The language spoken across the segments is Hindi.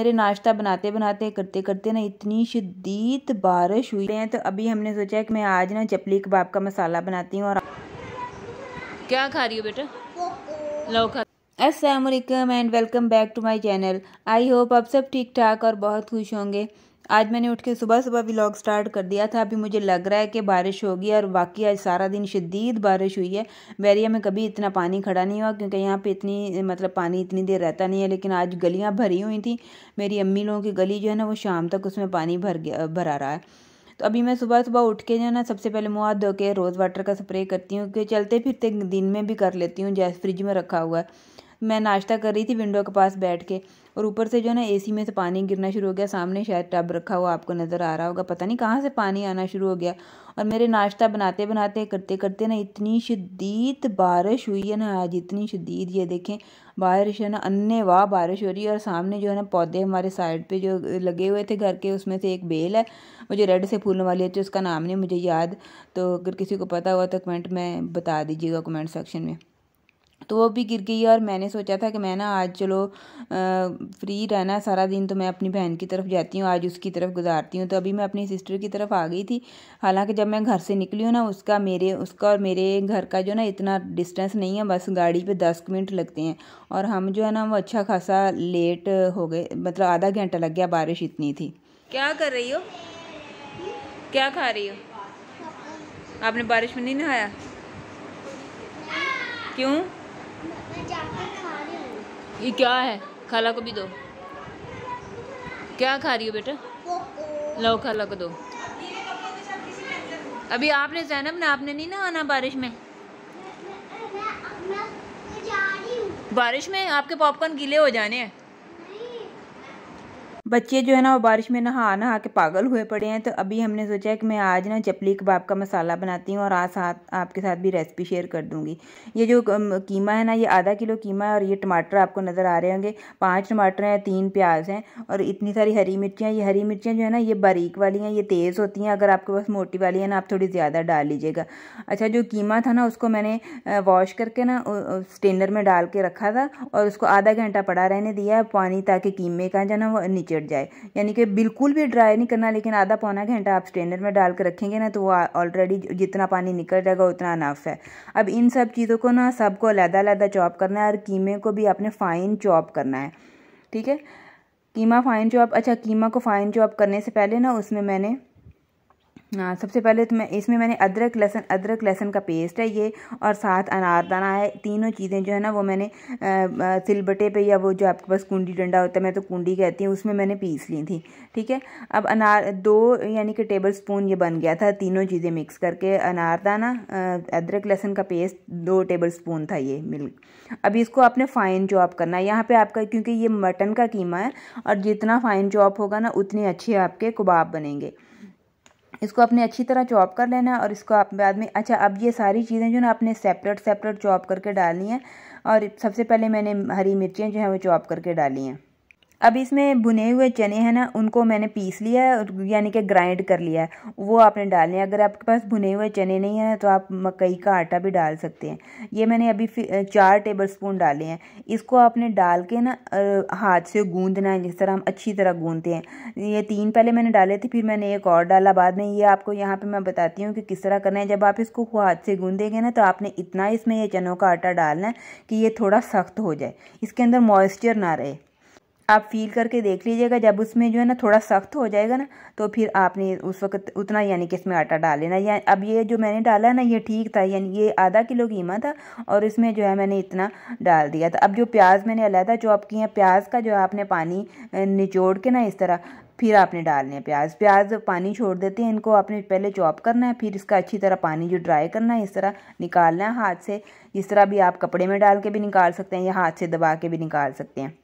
मेरे नाश्ता बनाते बनाते करते करते ना इतनी शदीद बारिश हुई है तो अभी हमने सोचा कि मैं आज ना चपली कबाब का मसाला बनाती हूँ और क्या खा रही हो बेटा लव खा Aslam and welcome back to my channel I hope आप सब ठीक ठाक और बहुत खुश होंगे आज मैंने उठ के सुबह सुबह व्लॉग स्टार्ट कर दिया था अभी मुझे लग रहा है कि बारिश होगी और वाकई आज सारा दिन शदीद बारिश हुई है बैरिया में कभी इतना पानी खड़ा नहीं हुआ क्योंकि यहाँ पे इतनी मतलब पानी इतनी देर रहता नहीं है लेकिन आज गलियाँ भरी हुई थी मेरी अम्मी लोगों की गली जो है ना वो शाम तक उसमें पानी भर गया भरा रहा है तो अभी मैं सुबह सुबह उठ के जो है ना सबसे पहले मुँह हाथ धो के रोज़ वाटर का स्प्रे करती हूँ क्योंकि चलते फिरते दिन में भी कर लेती हूँ जैसे फ्रिज में रखा हुआ है मैं नाश्ता कर रही थी विंडो के पास बैठ के और ऊपर से जो है ना ए में से पानी गिरना शुरू हो गया सामने शायद टब रखा हुआ आपको नज़र आ रहा होगा पता नहीं कहाँ से पानी आना शुरू हो गया और मेरे नाश्ता बनाते बनाते करते करते ना इतनी शदीद बारिश हुई है ना आज इतनी शदीद ये देखें बारिश है ना अन्य वाह बारिश हो रही है और सामने जो है ना पौधे हमारे साइड पे जो लगे हुए थे घर के उसमें से एक बेल है वो जो रेड से फूलने वाली है तो उसका नाम नहीं मुझे याद तो अगर किसी को पता हुआ तो कमेंट में बता दीजिएगा कमेंट सेक्शन में तो वो भी गिर गई और मैंने सोचा था कि मैं ना आज चलो फ्री रहना सारा दिन तो मैं अपनी बहन की तरफ जाती हूँ आज उसकी तरफ गुजारती हूँ तो अभी मैं अपनी सिस्टर की तरफ आ गई थी हालांकि जब मैं घर से निकली हूँ ना उसका मेरे उसका और मेरे घर का जो ना इतना डिस्टेंस नहीं है बस गाड़ी पर दस मिनट लगते हैं और हम जो है ना वो अच्छा खासा लेट हो गए मतलब आधा घंटा लग गया बारिश इतनी थी क्या कर रही हो क्या खा रही हो आपने बारिश में नहीं नहाया क्यों ये क्या है खाला को भी दो क्या खा रही हो बेटा लो खाला को दो अभी आपने जैनब ने आपने नहीं ना आना बारिश में बारिश में आपके पॉपकॉर्न गीले हो जाने हैं बच्चे जो है ना वो बारिश में नहा नहा के पागल हुए पड़े हैं तो अभी हमने सोचा है कि मैं आज ना चपली कबाब का मसाला बनाती हूँ और आज साथ आपके साथ भी रेसिपी शेयर कर दूँगी ये जो कीमा है ना ये आधा किलो कीमा है और ये टमाटर आपको नज़र आ रहे होंगे पाँच टमाटर हैं तीन प्याज हैं और इतनी सारी हरी मिर्चियाँ ये हरी मिर्चियाँ जो है ना ये बारीक वाली हैं ये तेज़ होती हैं अगर आपके पास मोटी वाली है ना आप थोड़ी ज़्यादा डाल लीजिएगा अच्छा जो कीमा था ना उसको मैंने वॉश करके ना स्टेनर में डाल के रखा था और उसको आधा घंटा पड़ा रहने दिया पानी ताकि कीमे का जो ना वो नीचे बैठ जाए यानी कि बिल्कुल भी ड्राई नहीं करना लेकिन आधा पौना घंटा आप स्ट्रेनर में डाल कर रखेंगे ना तो वो ऑलरेडी जितना पानी निकल जाएगा उतना अनाफ है अब इन सब चीज़ों को ना सबको अलहदा अलहदा चॉप करना है और कीमे को भी आपने फ़ाइन चॉप करना है ठीक है कीमा फ़ाइन चॉप अच्छा कीमा को फ़ाइन चॉप करने से पहले ना उसमें मैंने हाँ सबसे पहले तो मैं इसमें मैंने अदरक लहसन अदरक लहसन का पेस्ट है ये और साथ अनारदाना है तीनों चीज़ें जो है ना वो मैंने सिलबटे पे या वो जो आपके पास कुंडी डंडा होता है मैं तो कुंडी कहती हूँ उसमें मैंने पीस ली थी ठीक है अब अनार दो यानी कि टेबल स्पून ये बन गया था तीनों चीज़ें मिक्स करके अनारदाना अदरक लहसन का पेस्ट दो टेबल स्पून था ये मिल अब इसको आपने फ़ाइन चॉप करना है यहाँ पर आपका क्योंकि ये मटन का कीमा है और जितना फ़ाइन चॉप होगा ना उतने अच्छे आपके कबाब बनेंगे इसको आपने अच्छी तरह चॉप कर लेना और इसको आप बाद में अच्छा अब ये सारी चीज़ें जो ना आपने सेपरेट सेपरेट चॉप करके डालनी हैं और सबसे पहले मैंने हरी मिर्चियाँ जो हैं वो चॉप करके डाली हैं अब इसमें बुने हुए चने हैं ना उनको मैंने पीस लिया है यानी कि ग्राइंड कर लिया है वो आपने डालने हैं अगर आपके पास बुने हुए चने नहीं हैं तो आप मकई का आटा भी डाल सकते हैं ये मैंने अभी चार टेबल स्पून डाले हैं इसको आपने डाल के ना हाथ से गूंदना है जिस तरह हम अच्छी तरह गूंदते हैं ये तीन पहले मैंने डाले थे फिर मैंने एक और डाला बाद में ये आपको यहाँ पर मैं बताती हूँ कि किस तरह करना है जब आप इसको हाथ से गूंदेंगे ना तो आपने इतना इसमें यह चनों का आटा डालना है कि ये थोड़ा सख्त हो जाए इसके अंदर मॉइस्चर ना रहे आप फील करके देख लीजिएगा जब उसमें जो है ना थोड़ा सख्त हो जाएगा ना तो फिर आपने उस वक्त उतना यानी कि इसमें आटा डाल लेना या अब ये जो मैंने डाला ना ये ठीक था यानी ये आधा किलो कीमा था और इसमें जो है मैंने इतना डाल दिया था अब जो प्याज मैंने अलहदा चॉप किए हैं प्याज का जो है आपने पानी निचोड़ के ना इस तरह फिर आपने डालने हैं प्याज प्याज पानी छोड़ देते हैं इनको आपने पहले चॉप करना है फिर इसका अच्छी तरह पानी जो ड्राई करना है इस तरह निकालना है हाथ से इस तरह भी आप कपड़े में डाल के भी निकाल सकते हैं या हाथ से दबा के भी निकाल सकते हैं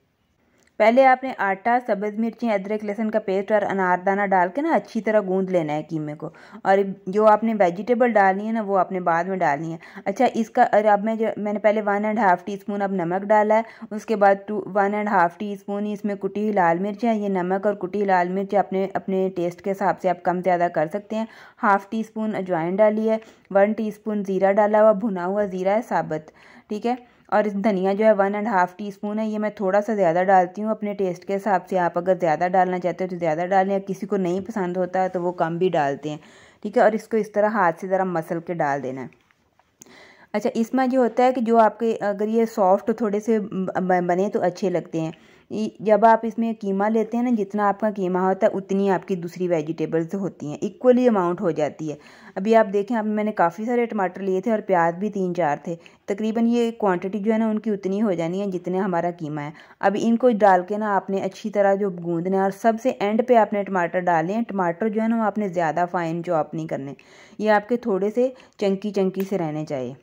पहले आपने आटा सब्ज़ मिर्ची अदरक लहसुन का पेस्ट और अनारदाना डाल के ना अच्छी तरह गूंद लेना है कीमे को और जो आपने वेजिटेबल डालनी है ना वो आपने बाद में डालनी है अच्छा इसका और अब मैं जो मैंने पहले one and half teaspoon अब नमक डाला है उसके बाद two one and half teaspoon इसमें कुटी हुई लाल मिर्च है ये नमक और कुटी हुई लाल मिर्च अपने अपने टेस्ट के हिसाब से आप कम ज़्यादा कर सकते हैं हाफ़ टी स्पून अजवाइन डाली है वन टी स्पून ज़ीरा डाला हुआ भुना हुआ ज़ीरा है साबत ठीक है और धनिया जो है one and half teaspoon है ये मैं थोड़ा सा ज़्यादा डालती हूँ अपने टेस्ट के हिसाब से आप अगर ज़्यादा डालना चाहते हो तो ज़्यादा डालें या किसी को नहीं पसंद होता है तो वो कम भी डालते हैं ठीक है और इसको इस तरह हाथ से ज़रा मसल के डाल देना है अच्छा इसमें जो होता है कि जो आपके अगर ये सॉफ्ट थोड़े से बने तो अच्छे लगते हैं जब आप इसमें कीमा लेते हैं ना जितना आपका कीमा होता है उतनी आपकी दूसरी वेजिटेबल्स होती हैं इक्वली अमाउंट हो जाती है अभी आप देखें अब मैंने काफ़ी सारे टमाटर लिए थे और प्याज भी तीन चार थे तकरीबन ये क्वांटिटी जो है ना उनकी उतनी हो जानी है जितने हमारा कीमा है अब इनको डाल के ना आपने अच्छी तरह जो गूँधना है और सबसे एंड पे आपने टमाटर डाले हैं टमाटर जो है ना वो आपने ज़्यादा फाइन आप नहीं करने ये आपके थोड़े से चंकी चंकी से रहने चाहिए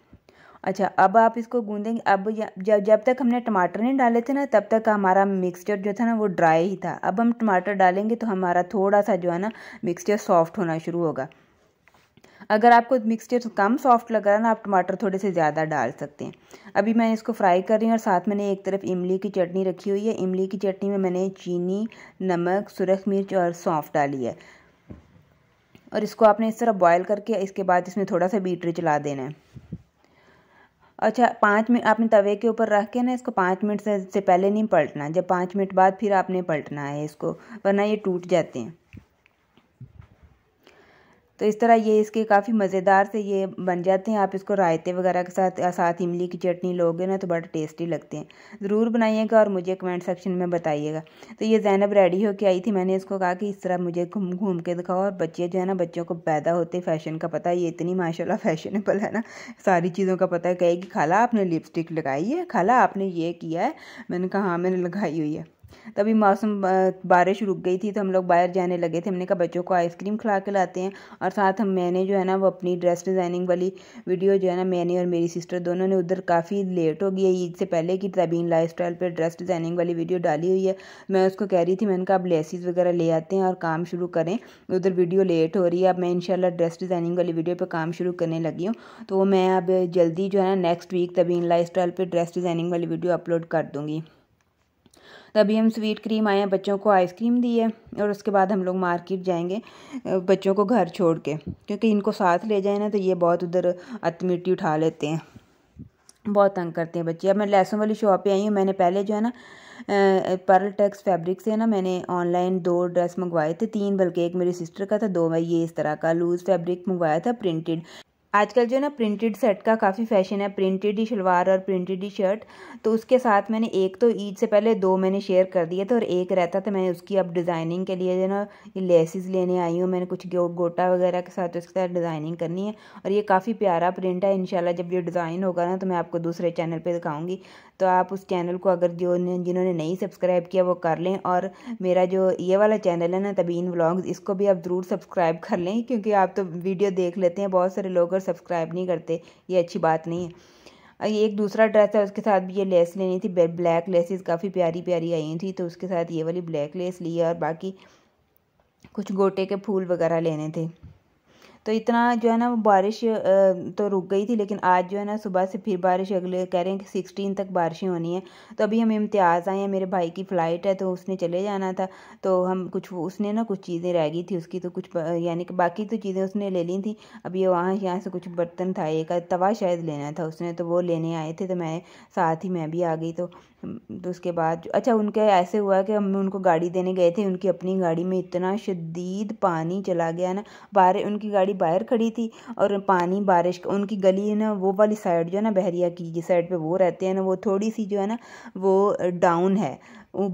अच्छा अब आप इसको गूंदेंगे अब जब जब तक हमने टमाटर नहीं डाले थे ना तब तक हमारा मिक्सचर जो था ना वो ड्राई ही था अब हम टमाटर डालेंगे तो हमारा थोड़ा सा जो है ना मिक्सचर सॉफ्ट होना शुरू होगा अगर आपको मिक्सचर कम सॉफ्ट लग रहा है ना आप टमाटर थोड़े से ज़्यादा डाल सकते हैं अभी मैं इसको फ्राई कर रही हूँ और साथ मैंने एक तरफ इमली की चटनी रखी हुई है इमली की चटनी में मैंने चीनी नमक सुरख मिर्च और सौंफ डाली है और इसको आपने इस तरह बॉयल करके इसके बाद इसमें थोड़ा सा बीटरी चला देना है अच्छा पाँच मिनट आपने तवे के ऊपर रख के ना इसको पाँच मिनट से, से पहले नहीं पलटना जब पाँच मिनट बाद फिर आपने पलटना है इसको वरना ये टूट जाते हैं तो इस तरह ये इसके काफ़ी मज़ेदार से ये बन जाते हैं आप इसको रायते वगैरह के साथ साथ इमली की चटनी लोगे ना तो बड़े टेस्टी लगते हैं ज़रूर बनाइएगा और मुझे कमेंट सेक्शन में बताइएगा तो ये जैनब रेडी होकर आई थी मैंने इसको कहा कि इस तरह मुझे घूम घूम के दिखाओ और बच्चे जो है ना बच्चों को पैदा होते फैशन का पता है ये इतनी माशाला फैशनेबल है ना सारी चीज़ों का पता है कहेगी खाला आपने लिपस्टिक लगाई है खाला आपने ये किया है मैंने कहा हाँ मैंने लगाई हुई है तभी मौसम बारिश रुक गई थी तो हम लोग बाहर जाने लगे थे हमने कहा बच्चों को आइसक्रीम खिला के लाते हैं और साथ हम मैंने जो है ना वो अपनी ड्रेस डिज़ाइनिंग वाली वीडियो जो है ना मैंने और मेरी सिस्टर दोनों ने उधर काफ़ी लेट हो गई है ईद से पहले कि तबीन लाइफ स्टाइल पर ड्रेस डिज़ाइनिंग वाली वीडियो डाली हुई है मैं उसको कह रही थी मैंने कहा आप लेसिस वगैरह ले आते हैं और काम शुरू करें उधर वीडियो लेट हो रही है अब मैं इंशाल्लाह ड्रेस डिज़ाइनिंग वाली वीडियो पर काम शुरू करने लगी हूँ तो मैं अब जल्दी जो है ना next week Tabeen lifestyle पर ड्रेस डिज़ाइनिंग वाली वीडियो अपलोड कर दूँगी तभी तो हम स्वीट क्रीम आए हैं बच्चों को आइसक्रीम दी है और उसके बाद हम लोग मार्केट जाएंगे बच्चों को घर छोड़ के क्योंकि इनको साथ ले जाए ना तो ये बहुत उधर अतमिट्टी उठा लेते हैं बहुत तंग करते हैं बच्चे अब मैं लहसुन वाली शॉप पे आई हूँ मैंने पहले जो है ना पर्ल टेक्स फैब्रिक से ना मैंने ऑनलाइन दो ड्रेस मंगवाए थे तीन बल्कि एक मेरी सिस्टर का था दो भाई ये इस तरह का लूज़ फैब्रिक मंगवाया था प्रिंटेड आजकल जो है ना प्रिंटेड सेट का काफ़ी फैशन है प्रिंटेड ही शलवार और प्रिंटेड ही शर्ट तो उसके साथ मैंने एक तो ईद से पहले दो मैंने शेयर कर दिए थे और एक रहता था मैंने उसकी अब डिज़ाइनिंग के लिए जो ना ये लेसिस लेने आई हूँ मैंने कुछ गोटा वगैरह के साथ उसके साथ डिज़ाइनिंग करनी है और ये काफ़ी प्यारा प्रिंट है इनशाला जब ये डिज़ाइन होगा ना तो मैं आपको दूसरे चैनल पर दिखाऊँगी तो आप उस चैनल को अगर जो जिन्होंने नहीं सब्सक्राइब किया वो कर लें और मेरा जो ये वाला चैनल है ना तबीन व्लॉग्स इसको भी आप ज़रूर सब्सक्राइब कर लें क्योंकि आप तो वीडियो देख लेते हैं बहुत सारे लोग सब्सक्राइब नहीं करते ये अच्छी बात नहीं है ये एक दूसरा ड्रेस है उसके साथ भी ये लेस लेनी थी ब्लैक लेसेस काफ़ी प्यारी प्यारी आई थी तो उसके साथ ये वाली ब्लैक लेस ली है और बाकी कुछ गोटे के फूल वगैरह लेने थे तो इतना जो है ना बारिश तो रुक गई थी लेकिन आज जो है ना सुबह से फिर बारिश अगले कह रहे हैं कि सिक्सटीन तक बारिशें होनी है तो अभी हम इम्तियाज़ आए हैं मेरे भाई की फ़्लाइट है तो उसने चले जाना था तो हम कुछ उसने ना कुछ चीज़ें रह गई थी उसकी तो कुछ यानी कि बाकी तो चीज़ें उसने ले ली थी अभी वहाँ यहाँ से कुछ बर्तन था एक तवा शायद लेना था उसने तो वो लेने आए थे तो मैं साथ ही मैं भी आ गई तो तो उसके बाद अच्छा उनके ऐसे हुआ कि हम उनको गाड़ी देने गए थे उनकी अपनी गाड़ी में इतना शदीद पानी चला गया ना बारे उनकी गाड़ी गाड़ी बाहर खड़ी थी और पानी बारिश उनकी गली है ना वो वाली साइड जो है ना बहरिया की साइड पे वो रहते हैं ना वो थोड़ी सी जो है ना वो डाउन है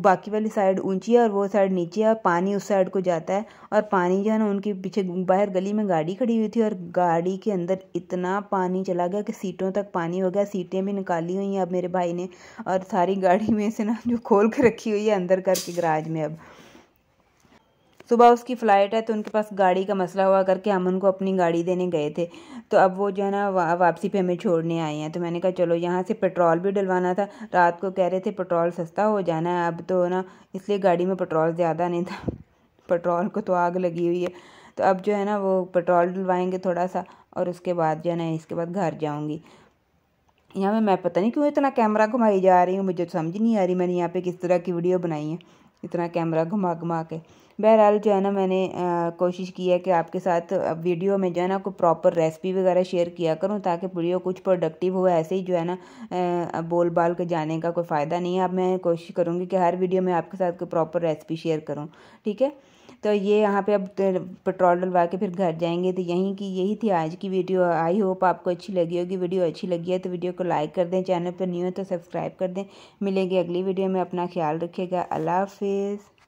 बाकी वाली साइड ऊंची है और वो साइड नीचे है और पानी उस साइड को जाता है और पानी जो है ना उनके पीछे बाहर गली में गाड़ी खड़ी हुई थी और गाड़ी के अंदर इतना पानी चला गया कि सीटों तक पानी हो गया सीटें भी निकाली हुई हैं अब मेरे भाई ने और सारी गाड़ी में से ना जो खोल के रखी हुई है अंदर करके गराज में अब सुबह उसकी फ़्लाइट है तो उनके पास गाड़ी का मसला हुआ करके हम उनको अपनी गाड़ी देने गए थे तो अब वो जो है ना वा, वापसी पे हमें छोड़ने आए हैं तो मैंने कहा चलो यहाँ से पेट्रोल भी डलवाना था रात को कह रहे थे पेट्रोल सस्ता हो जाना है अब तो ना इसलिए गाड़ी में पेट्रोल ज़्यादा नहीं था पेट्रोल को तो आग लगी हुई है तो अब जो है ना वो पेट्रोल डलवाएंगे थोड़ा सा और उसके बाद जो है ना इसके बाद घर जाऊँगी यहाँ पर मैं पता नहीं क्यों इतना कैमरा घुमाई जा रही हूँ मुझे तो समझ नहीं आ रही मैंने यहाँ पे किस तरह की वीडियो बनाई है इतना कैमरा घुमा घुमा के बहरहाल जो है ना मैंने आ, कोशिश की है कि आपके साथ वीडियो में जो है ना कोई प्रॉपर रेसिपी वगैरह शेयर किया करूं ताकि वीडियो कुछ प्रोडक्टिव हो ऐसे ही जो है ना बोल बाल के जाने का कोई फ़ायदा नहीं है अब मैं कोशिश करूँगी कि हर वीडियो में आपके साथ कोई प्रॉपर रेसिपी शेयर करूँ ठीक है तो ये यहाँ पे अब तो पेट्रोल डलवा के फिर घर जाएंगे तो यहीं की यही थी आज की वीडियो आई होप आपको अच्छी लगी होगी वीडियो अच्छी लगी है तो वीडियो को लाइक कर दें चैनल पर न्यू है तो सब्सक्राइब कर दें मिलेंगे अगली वीडियो में अपना ख्याल रखिएगा अल्लाह हाफिज़